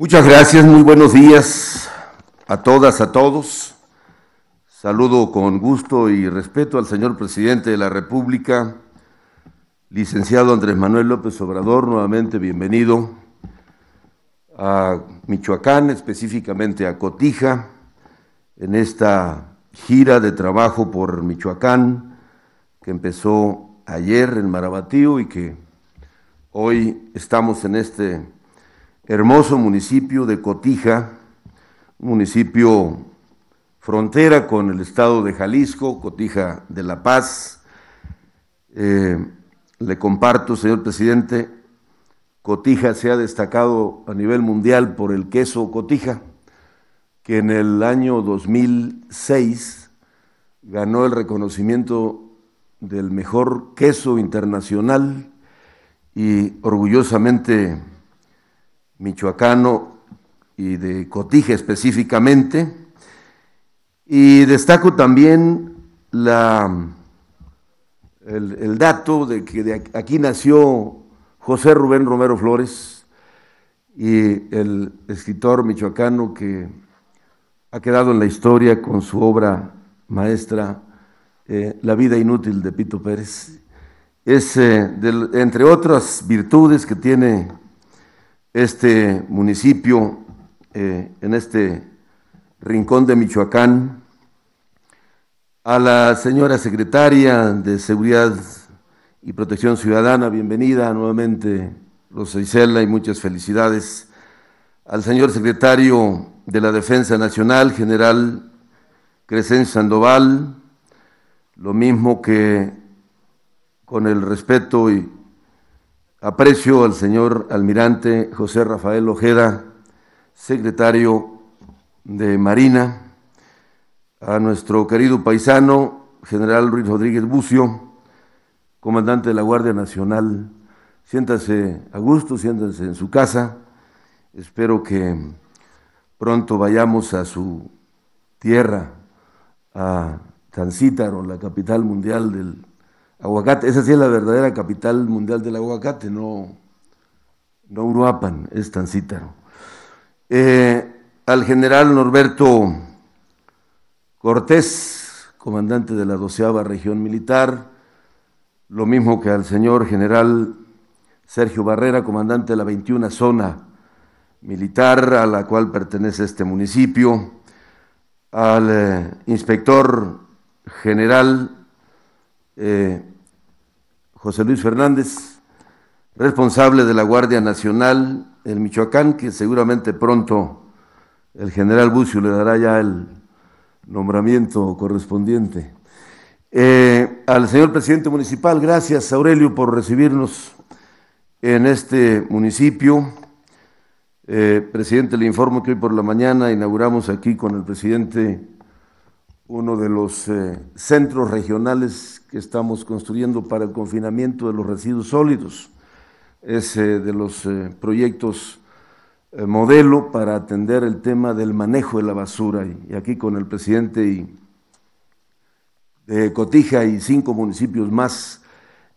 Muchas gracias, muy buenos días a todas, a todos. Saludo con gusto y respeto al señor presidente de la República, licenciado Andrés Manuel López Obrador, nuevamente bienvenido a Michoacán, específicamente a Cotija, en esta gira de trabajo por Michoacán que empezó ayer en Marabatío y que hoy estamos en este hermoso municipio de Cotija, municipio frontera con el estado de Jalisco, Cotija de La Paz. Eh, le comparto, señor presidente, Cotija se ha destacado a nivel mundial por el queso Cotija, que en el año 2006 ganó el reconocimiento del mejor queso internacional y orgullosamente michoacano y de Cotija específicamente. Y destaco también la, el, dato de que aquí nació José Rubén Romero Flores y el escritor michoacano que ha quedado en la historia con su obra maestra eh, La vida inútil de Pito Pérez. Es, eh, entre otras virtudes que tiene este municipio, eh, en este rincón de Michoacán, a la señora secretaria de Seguridad y Protección Ciudadana, bienvenida nuevamente, Rosa Isela, y muchas felicidades. Al señor secretario de la Defensa Nacional, general Crescencio Sandoval, lo mismo que con el respeto y Aprecio al señor almirante José Rafael Ojeda, secretario de Marina, a nuestro querido paisano, general Luis Rodríguez Bucio, comandante de la Guardia Nacional. Siéntase a gusto, siéntense en su casa. Espero que pronto vayamos a su tierra, a Tancítaro, la capital mundial del Aguacate, esa sí es la verdadera capital mundial del aguacate, no, no Uruapan, es Tancítaro. Eh, al general Norberto Cortés, comandante de la doceava región militar, lo mismo que al señor general Sergio Barrera, comandante de la 21 zona militar a la cual pertenece este municipio, al eh, inspector general eh, José Luis Fernández, responsable de la Guardia Nacional en Michoacán, que seguramente pronto el general Bucio le dará ya el nombramiento correspondiente. Eh, al señor presidente municipal, gracias Aurelio por recibirnos en este municipio. Eh, presidente, le informo que hoy por la mañana inauguramos aquí con el presidente uno de los eh, centros regionales que estamos construyendo para el confinamiento de los residuos sólidos. Es eh, de los eh, proyectos modelo para atender el tema del manejo de la basura. Y, aquí con el presidente de Cotija y cinco municipios más,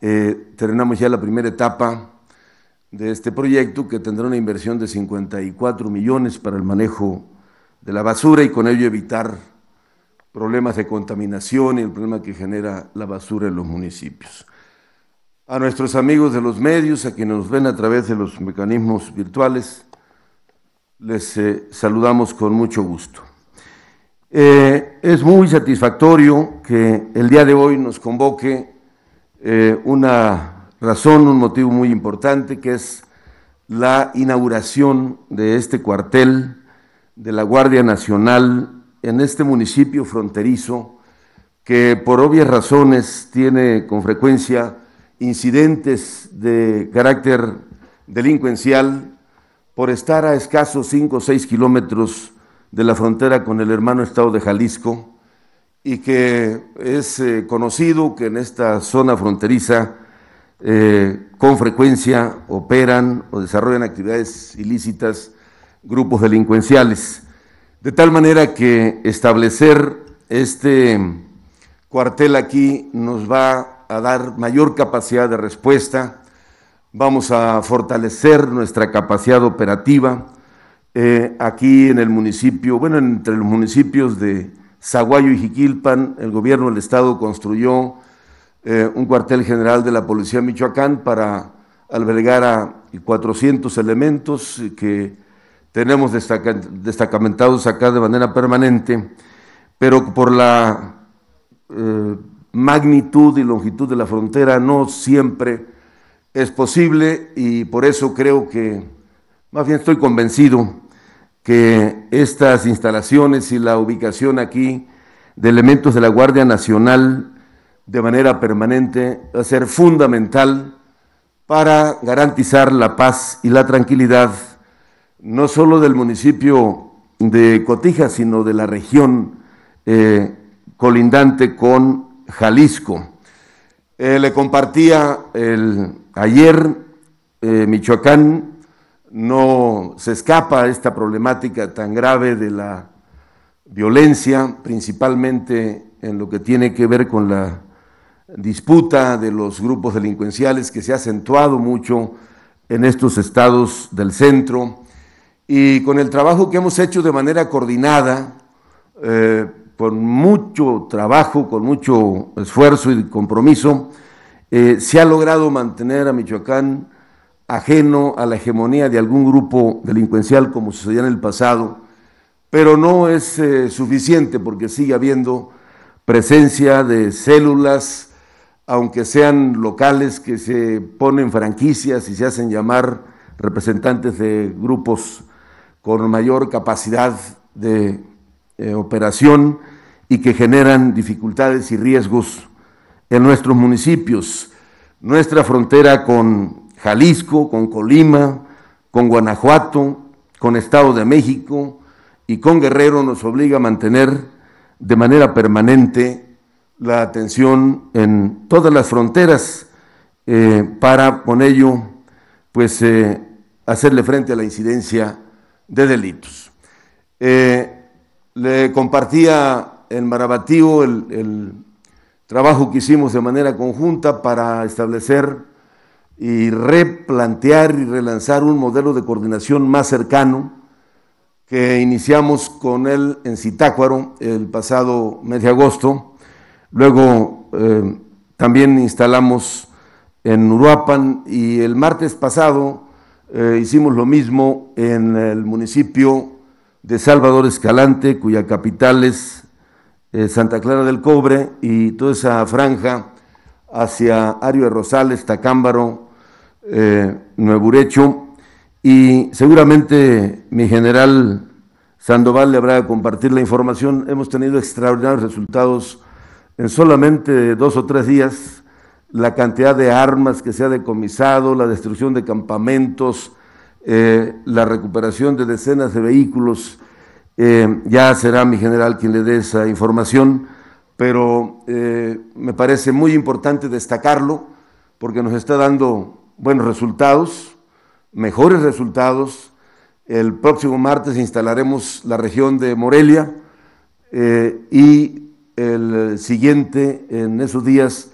terminamos ya la primera etapa de este proyecto que tendrá una inversión de 54 millones para el manejo de la basura y con ello evitar problemas de contaminación y el problema que genera la basura en los municipios. A nuestros amigos de los medios, a quienes nos ven a través de los mecanismos virtuales, les eh, saludamos con mucho gusto. Eh, es muy satisfactorio que el día de hoy nos convoque eh, una razón, un motivo muy importante, que es la inauguración de este cuartel de la Guardia Nacional en este municipio fronterizo que por obvias razones tiene con frecuencia incidentes de carácter delincuencial por estar a escasos 5 o 6 kilómetros de la frontera con el hermano estado de Jalisco y que es eh, conocido que en esta zona fronteriza eh, con frecuencia operan o desarrollan actividades ilícitas grupos delincuenciales. De tal manera que establecer este cuartel aquí nos va a dar mayor capacidad de respuesta, vamos a fortalecer nuestra capacidad operativa eh, aquí en el municipio, bueno, entre los municipios de Zaguayo y Jiquilpan, el gobierno del estado construyó eh, un cuartel general de la Policía Michoacán para albergar a 400 elementos que tenemos destacamentados acá de manera permanente, pero por la eh, magnitud y longitud de la frontera no siempre es posible y por eso creo que, más bien estoy convencido que estas instalaciones y la ubicación aquí de elementos de la Guardia Nacional de manera permanente va a ser fundamental para garantizar la paz y la tranquilidad no solo del municipio de Cotija, sino de la región eh, colindante con Jalisco. Eh, le compartía el, ayer eh, Michoacán no se escapa esta problemática tan grave de la violencia, principalmente en lo que tiene que ver con la disputa de los grupos delincuenciales que se ha acentuado mucho en estos estados del centro, y con el trabajo que hemos hecho de manera coordinada, eh, con mucho trabajo, con mucho esfuerzo y compromiso, eh, se ha logrado mantener a Michoacán ajeno a la hegemonía de algún grupo delincuencial como sucedía en el pasado, pero no es eh, suficiente porque sigue habiendo presencia de células, aunque sean locales, que se ponen franquicias y se hacen llamar representantes de grupos con mayor capacidad de eh, operación y que generan dificultades y riesgos en nuestros municipios. Nuestra frontera con Jalisco, con Colima, con Guanajuato, con Estado de México y con Guerrero nos obliga a mantener de manera permanente la atención en todas las fronteras eh, para con ello pues eh, hacerle frente a la incidencia de delitos. Eh, le compartía en Marabatío el, trabajo que hicimos de manera conjunta para establecer y replantear y relanzar un modelo de coordinación más cercano que iniciamos con él en Citácuaro el pasado mes de agosto. Luego eh, también instalamos en Uruapan y el martes pasado eh, hicimos lo mismo en el municipio de Salvador Escalante, cuya capital es eh, Santa Clara del Cobre, y toda esa franja hacia Ario de Rosales, Tacámbaro, eh, Nuevurecho, y seguramente mi general Sandoval le habrá de compartir la información. Hemos tenido extraordinarios resultados en solamente dos o tres días la cantidad de armas que se ha decomisado, la destrucción de campamentos, eh, la recuperación de decenas de vehículos. Eh, ya será mi general quien le dé esa información, pero eh, me parece muy importante destacarlo porque nos está dando buenos resultados, mejores resultados. El próximo martes instalaremos la región de Morelia y el siguiente, en esos días,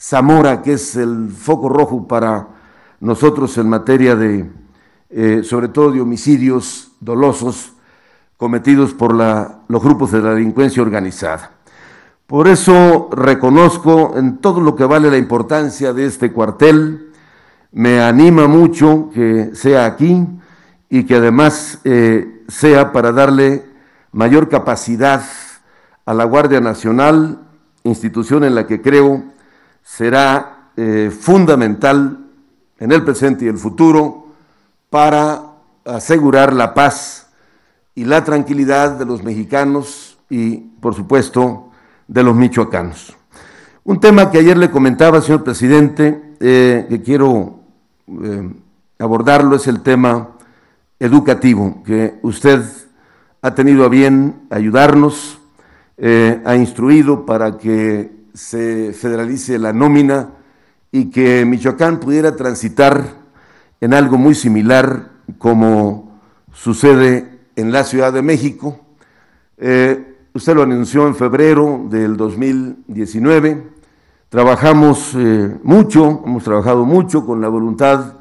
Zamora, que es el foco rojo para nosotros en materia de, eh, sobre todo de homicidios dolosos cometidos por los grupos de la delincuencia organizada. Por eso reconozco en todo lo que vale la importancia de este cuartel, me anima mucho que sea aquí y que además eh, sea para darle mayor capacidad a la Guardia Nacional, institución en la que creo será eh, fundamental en el presente y el futuro para asegurar la paz y la tranquilidad de los mexicanos y, por supuesto, de los michoacanos. Un tema que ayer le comentaba, señor presidente, eh, que quiero eh, abordarlo, es el tema educativo, que usted ha tenido a bien ayudarnos, ha instruido para que se federalice la nómina y que Michoacán pudiera transitar en algo muy similar como sucede en la Ciudad de México. Eh, usted lo anunció en febrero del 2019. Trabajamos eh, mucho, hemos trabajado mucho con la voluntad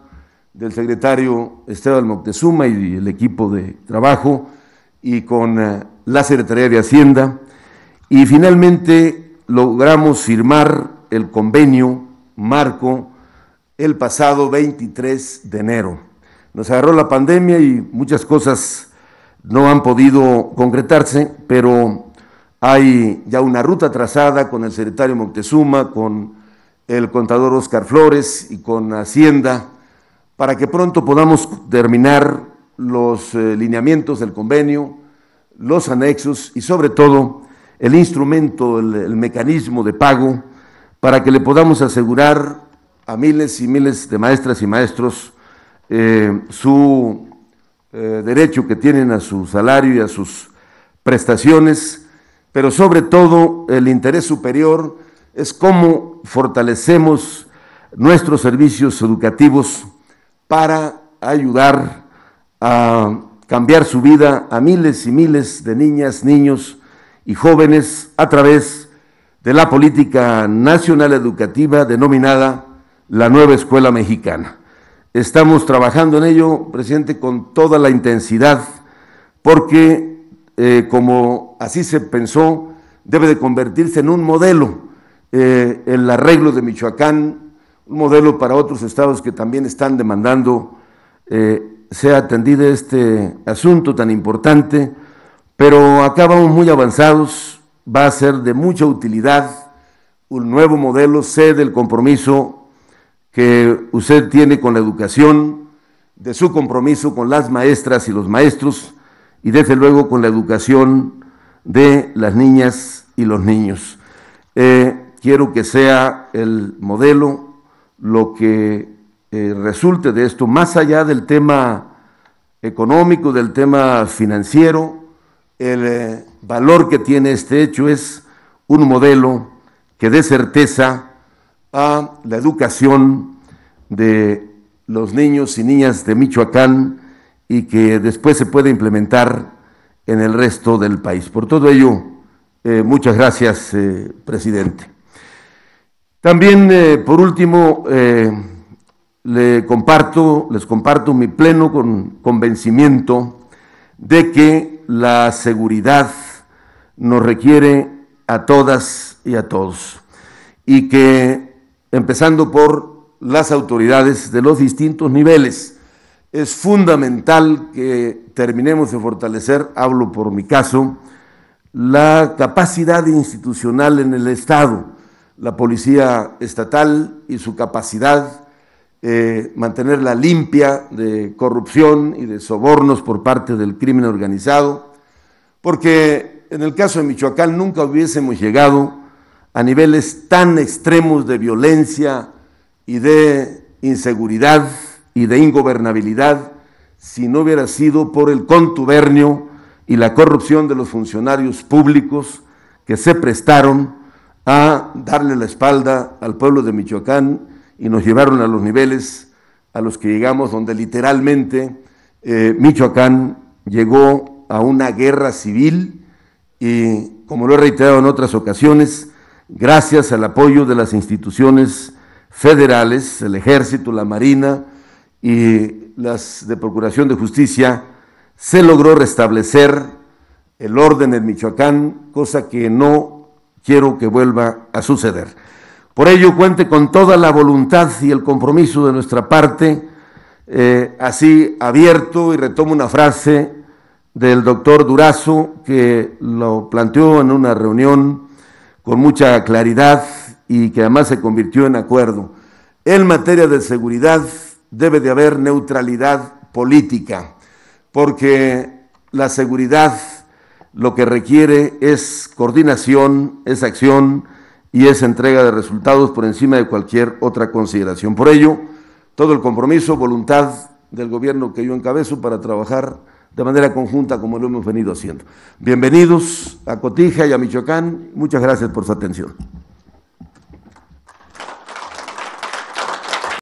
del secretario Esteban Moctezuma y el equipo de trabajo y con eh, la Secretaría de Hacienda. Y finalmente logramos firmar el convenio marco el pasado 23 de enero. Nos agarró la pandemia y muchas cosas no han podido concretarse, pero hay ya una ruta trazada con el secretario Moctezuma, con el contador Oscar Flores y con Hacienda, para que pronto podamos terminar los eh, lineamientos del convenio, los anexos y sobre todo el instrumento, el, mecanismo de pago para que le podamos asegurar a miles y miles de maestras y maestros eh, su eh, derecho que tienen a su salario y a sus prestaciones, pero sobre todo el interés superior es cómo fortalecemos nuestros servicios educativos para ayudar a cambiar su vida a miles y miles de niñas, niños y jóvenes a través de la política nacional educativa denominada la nueva escuela mexicana. Estamos trabajando en ello, presidente, con toda la intensidad, porque eh, como así se pensó, debe de convertirse en un modelo eh, el arreglo de Michoacán, un modelo para otros estados que también están demandando eh, sea atendido este asunto tan importante pero acá vamos muy avanzados, va a ser de mucha utilidad un nuevo modelo, sé del compromiso que usted tiene con la educación, de su compromiso con las maestras y los maestros y desde luego con la educación de las niñas y los niños. Eh, quiero que sea el modelo lo que eh, resulte de esto, más allá del tema económico, del tema financiero, el eh, valor que tiene este hecho es un modelo que dé certeza a la educación de los niños y niñas de Michoacán y que después se puede implementar en el resto del país. Por todo ello, eh, muchas gracias, eh, presidente. También, por último, le comparto, les comparto mi pleno convencimiento de que la seguridad nos requiere a todas y a todos. Y que, empezando por las autoridades de los distintos niveles, es fundamental que terminemos de fortalecer, hablo por mi caso, la capacidad institucional en el Estado, la policía estatal y su capacidad eh, mantenerla limpia de corrupción y de sobornos por parte del crimen organizado, porque en el caso de Michoacán nunca hubiésemos llegado a niveles tan extremos de violencia y de inseguridad y de ingobernabilidad si no hubiera sido por el contubernio y la corrupción de los funcionarios públicos que se prestaron a darle la espalda al pueblo de Michoacán y nos llevaron a los niveles a los que llegamos, donde literalmente eh, Michoacán llegó a una guerra civil y, como lo he reiterado en otras ocasiones, gracias al apoyo de las instituciones federales, el ejército, la marina y las de Procuración de Justicia, se logró restablecer el orden en Michoacán, cosa que no quiero que vuelva a suceder. Por ello, cuente con toda la voluntad y el compromiso de nuestra parte, eh, así abierto, y retomo una frase del doctor Durazo, que lo planteó en una reunión con mucha claridad y que además se convirtió en acuerdo. En materia de seguridad debe de haber neutralidad política, porque la seguridad lo que requiere es coordinación, es acción, y esa entrega de resultados por encima de cualquier otra consideración. Por ello, todo el compromiso, voluntad del gobierno que yo encabezo para trabajar de manera conjunta como lo hemos venido haciendo. Bienvenidos a Cotija y a Michoacán. Muchas gracias por su atención.